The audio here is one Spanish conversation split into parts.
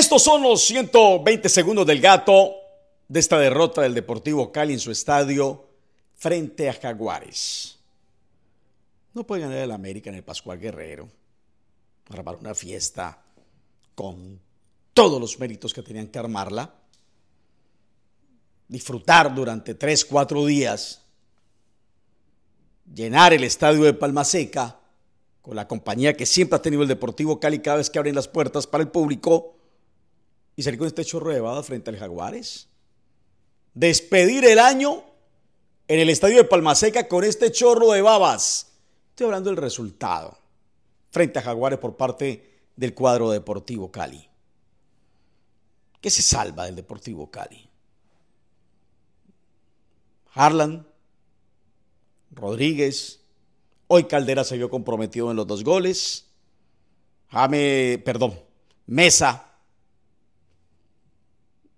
Estos son los 120 segundos del gato de esta derrota del Deportivo Cali en su estadio frente a Jaguares. No puede ganar el América en el Pascual Guerrero. Armar una fiesta con todos los méritos que tenían que armarla. Disfrutar durante 3, 4 días. Llenar el estadio de Palma Seca con la compañía que siempre ha tenido el Deportivo Cali cada vez que abren las puertas para el público y salir con este chorro de babas frente al Jaguares. Despedir el año en el estadio de Palmaseca con este chorro de babas. Estoy hablando del resultado frente a Jaguares por parte del cuadro Deportivo Cali. ¿Qué se salva del Deportivo Cali? Harlan, Rodríguez, hoy Caldera se vio comprometido en los dos goles. Jame, perdón, Mesa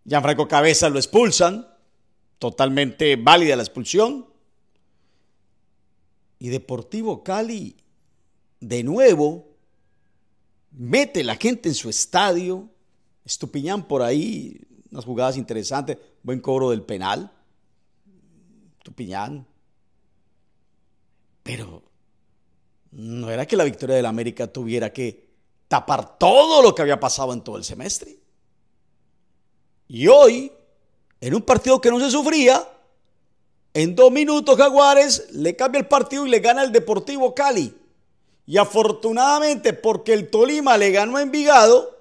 Gianfranco Cabeza lo expulsan, totalmente válida la expulsión. Y Deportivo Cali, de nuevo, mete la gente en su estadio. Estupiñán por ahí, unas jugadas interesantes, buen cobro del penal. Estupiñán. Pero no era que la victoria del América tuviera que tapar todo lo que había pasado en todo el semestre. Y hoy, en un partido que no se sufría, en dos minutos Jaguares le cambia el partido y le gana el Deportivo Cali. Y afortunadamente, porque el Tolima le ganó en Envigado,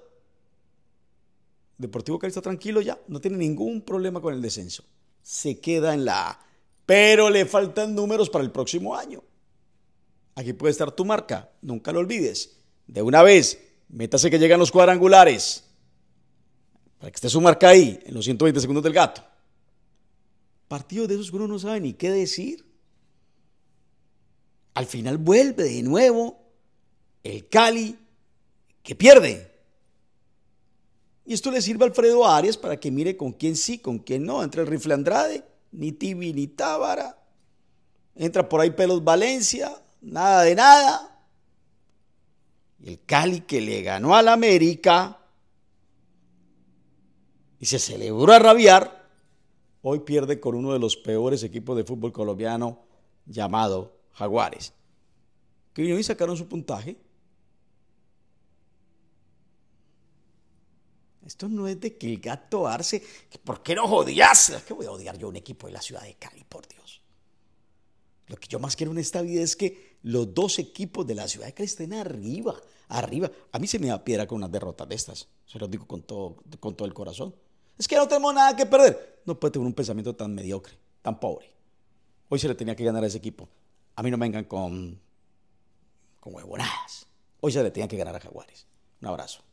Deportivo Cali está tranquilo ya, no tiene ningún problema con el descenso. Se queda en la A. Pero le faltan números para el próximo año. Aquí puede estar tu marca, nunca lo olvides. De una vez, métase que llegan los cuadrangulares. Para que esté su marca ahí, en los 120 segundos del gato. Partido de esos que uno no sabe ni qué decir. Al final vuelve de nuevo el Cali que pierde. Y esto le sirve a Alfredo Arias para que mire con quién sí, con quién no. Entre el Rifle Andrade, ni Tibi ni Tábara. Entra por ahí Pelos Valencia, nada de nada. Y el Cali que le ganó al América y se celebró a rabiar, hoy pierde con uno de los peores equipos de fútbol colombiano llamado Jaguares. Que vino y sacaron su puntaje. Esto no es de que el gato Arce, ¿por qué no jodías? ¿Qué voy a odiar yo un equipo de la ciudad de Cali, por Dios. Lo que yo más quiero en esta vida es que los dos equipos de la ciudad de Cali estén arriba, arriba. A mí se me da piedra con una derrotas de estas, se lo digo con todo, con todo el corazón. Es que no tenemos nada que perder. No puede tener un pensamiento tan mediocre, tan pobre. Hoy se le tenía que ganar a ese equipo. A mí no me vengan con, con huevonadas. Hoy se le tenía que ganar a Jaguares. Un abrazo.